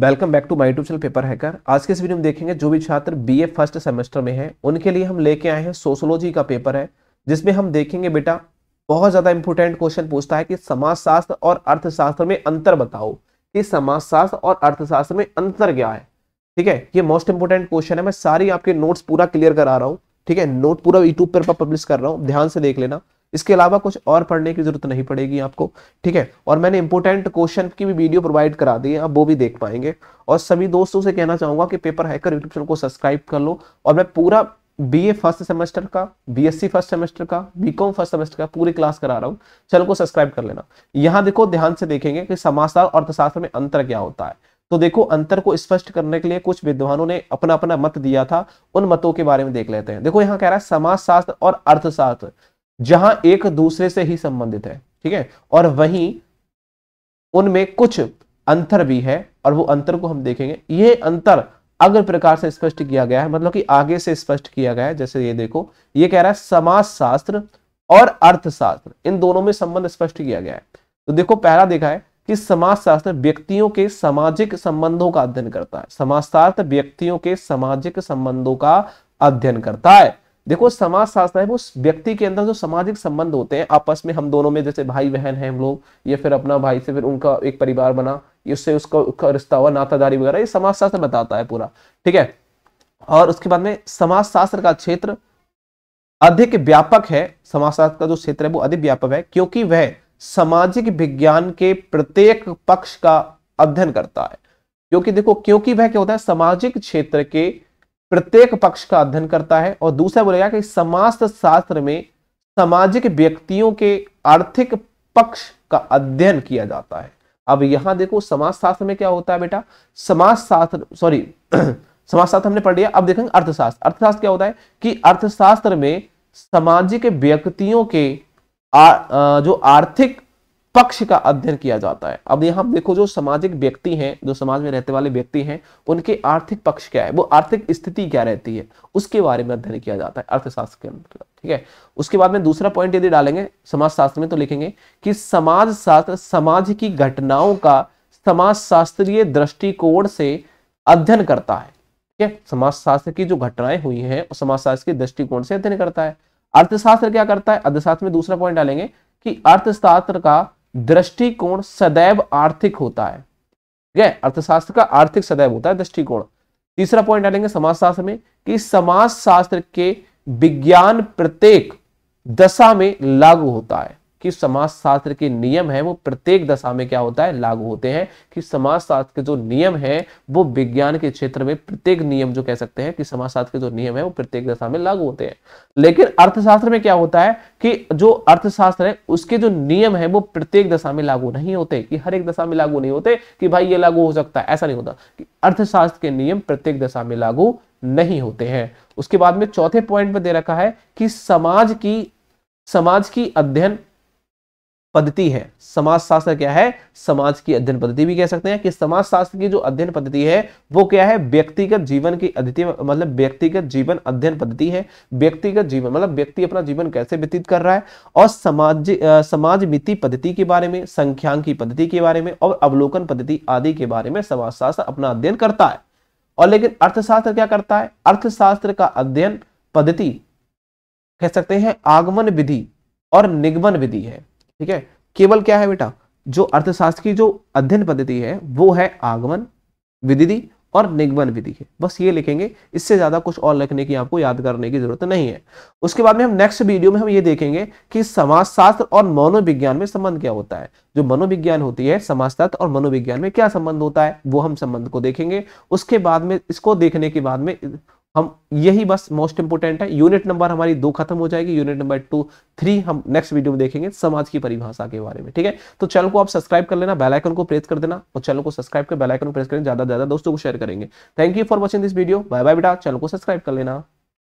welcome back to my tube channel Paper Hacker आज के इस वीडियो में देखेंगे जो भी छात्र बीए फर्स्ट सेमेस्टर में है उनके लिए हम लेके आए हैं सोशोलॉजी का पेपर है जिसमें हम देखेंगे बेटा बहुत ज़्यादा इंपॉर्टेंट क्वेश्चन पूछता है कि समाजशास्त्र और अर्थशास्त्र में अंतर बताओ कि समाजशास्त्र और अर्थशास्त्र में अंतर क्या है ठीक है ये मोस्ट इंपोर्टेंट क्वेश्चन है मैं सारी आपके नोट्स पूरा क्लियर करा रहा हूँ ठीक है नोट पूरा यूट्यूब पर पब्लिश कर रहा हूँ ध्यान से देख लेना इसके अलावा कुछ और पढ़ने की जरूरत नहीं पड़ेगी आपको ठीक है और मैंने इंपोर्टेंट क्वेश्चन की भी वीडियो प्रोवाइड करा दी है आप वो भी देख पाएंगे और सभी दोस्तों से कहना चाहूंगा कि पेपर हैकर यूट्यूब चैनल को सब्सक्राइब कर लो और मैं पूरा ए फर्स्ट सेमेस्टर का सी फर्स्ट सेमेस्टर का बीकॉम फर्स्ट सेमेस्टर का पूरी क्लास करा रहा हूँ चैनल को सब्सक्राइब कर लेना यहाँ देखो ध्यान से देखेंगे कि समाजशास्त्र और अर्थशास्त्र में अंतर क्या होता है तो देखो अंतर को स्पष्ट करने के लिए कुछ विद्वानों ने अपना अपना मत दिया था उन मतों के बारे में देख लेते हैं देखो यहाँ कह रहा है समाजशास्त्र और अर्थशास्त्र जहां एक दूसरे से ही संबंधित है ठीक है और वहीं उनमें कुछ अंतर भी है और वो अंतर को हम देखेंगे ये अंतर अग्र प्रकार से स्पष्ट किया गया है मतलब कि आगे से स्पष्ट किया गया है जैसे ये देखो ये कह रहा है समाज शास्त्र और अर्थशास्त्र इन दोनों में संबंध स्पष्ट किया गया है तो देखो पहला देखा है कि समाजशास्त्र व्यक्तियों के सामाजिक संबंधों का अध्ययन करता है समाजशास्त्र व्यक्तियों के सामाजिक संबंधों का अध्ययन करता है देखो समाज शास्त्र है वो व्यक्ति के अंदर जो सामाजिक संबंध होते हैं आपस में हम दोनों में जैसे भाई बहन है हम लोग ये फिर अपना भाई से फिर उनका एक परिवार बना इससे उसका, उसका रिश्ता हुआ नातादारी वगैरह ये समाज शास्त्र बताता है पूरा ठीक है और उसके बाद में समाज शास्त्र का क्षेत्र अधिक व्यापक है समाज शास्त्र का जो क्षेत्र है वो अधिक व्यापक है क्योंकि वह सामाजिक विज्ञान के प्रत्येक पक्ष का अध्ययन करता है क्योंकि देखो क्योंकि वह क्या होता है सामाजिक क्षेत्र के प्रत्येक पक्ष का अध्ययन करता है और दूसरा बोलेगा कि समाज शास्त्र में सामाजिक व्यक्तियों के आर्थिक पक्ष का अध्ययन किया जाता है अब यहां देखो समाज शास्त्र में क्या होता है बेटा समाज शास्त्र सॉरी समाज शास्त्र हमने पढ़ लिया अब देखेंगे अर्थशास्त्र अर्थशास्त्र क्या होता है कि अर्थशास्त्र में सामाजिक व्यक्तियों के आ, जो आर्थिक पक्ष का अध्ययन किया जाता है अब यहां देखो जो सामाजिक व्यक्ति हैं जो समाज में रहते वाले व्यक्ति हैं उनके आर्थिक पक्ष क्या है वो आर्थिक स्थिति क्या रहती है उसके बारे में अध्ययन किया जाता है अर्थशास्त्र के अंदर ठीक है उसके बाद में दूसरा पॉइंट यदि डालेंगे शास्त्र में तो लिखेंगे कि समाज शास्त्र समाज की घटनाओं का समाज शास्त्रीय दृष्टिकोण से अध्ययन करता है ठीक है शास्त्र की जो घटनाएं हुई हैं शास्त्र के दृष्टिकोण से अध्ययन करता है अर्थशास्त्र क्या करता है अर्थशास्त्र में दूसरा पॉइंट डालेंगे कि अर्थशास्त्र का दृष्टिकोण सदैव आर्थिक होता है ठीक है अर्थशास्त्र का आर्थिक सदैव होता है दृष्टिकोण तीसरा पॉइंट डालेंगे समाजशास्त्र में कि समाजशास्त्र के विज्ञान प्रत्येक दशा में लागू होता है कि समाजशास्त्र के नियम है वो प्रत्येक दशा में क्या होता है लागू होते हैं कि समाज शास्त्र के जो नियम है वो विज्ञान के क्षेत्र में प्रत्येक नियम जो कह सकते हैं कि समाज शास्त्र के जो नियम है वो प्रत्येक दशा में लागू होते हैं लेकिन अर्थशास्त्र में क्या होता है कि जो अर्थशास्त्र है उसके जो नियम है वो प्रत्येक दशा में लागू नहीं होते कि हर एक दशा में लागू नहीं होते कि भाई ये लागू हो सकता है ऐसा नहीं होता कि अर्थशास्त्र के नियम प्रत्येक दशा में लागू नहीं होते हैं उसके बाद में चौथे पॉइंट में दे रखा है कि समाज की समाज की अध्ययन पद्धति है समाज शास्त्र क्या है समाज की अध्ययन पद्धति भी कह सकते हैं कि समाज शास्त्र की जो अध्ययन पद्धति है वो क्या है व्यक्तिगत जीवन की अद्वितीय मतलब व्यक्तिगत जीवन अध्ययन पद्धति है व्यक्तिगत जीवन मतलब व्यक्ति अपना जीवन कैसे व्यतीत कर रहा है और समाज समाज मिति पद्धति के बारे में की पद्धति के बारे में और अवलोकन पद्धति आदि के बारे में समाज शास्त्र अपना अध्ययन करता है और लेकिन अर्थशास्त्र क्या करता है अर्थशास्त्र का अध्ययन पद्धति कह सकते हैं आगमन विधि और निगमन विधि है ठीक है केवल क्या है बेटा जो अर्थशास्त्र की जो अध्ययन पद्धति है वो है आगमन विधि और निगमन विधि है बस ये लिखेंगे इससे ज्यादा कुछ और लिखने की आपको याद करने की जरूरत नहीं है उसके बाद में हम नेक्स्ट वीडियो में हम ये देखेंगे कि समाजशास्त्र और मनोविज्ञान में संबंध क्या होता है जो मनोविज्ञान होती है समाजशास्त्र और मनोविज्ञान में क्या संबंध होता है वो हम संबंध को देखेंगे उसके बाद में इसको देखने के बाद में हम यही बस मोस्ट इंपोर्टेंट है यूनिट नंबर हमारी दो खत्म हो जाएगी यूनिट नंबर टू थ्री हम नेक्स्ट वीडियो में देखेंगे समाज की परिभाषा के बारे में ठीक है तो चैनल को आप सब्सक्राइब कर लेना बेलाइकन को प्रेस कर देना और चैनल को सब्सक्राइब कर बेलाइकन को प्रेस करें ज्यादा ज्यादा दोस्तों को शेयर करेंगे thank you for watching this video bye bye बेटा चैनल को सब्सक्राइब कर लेना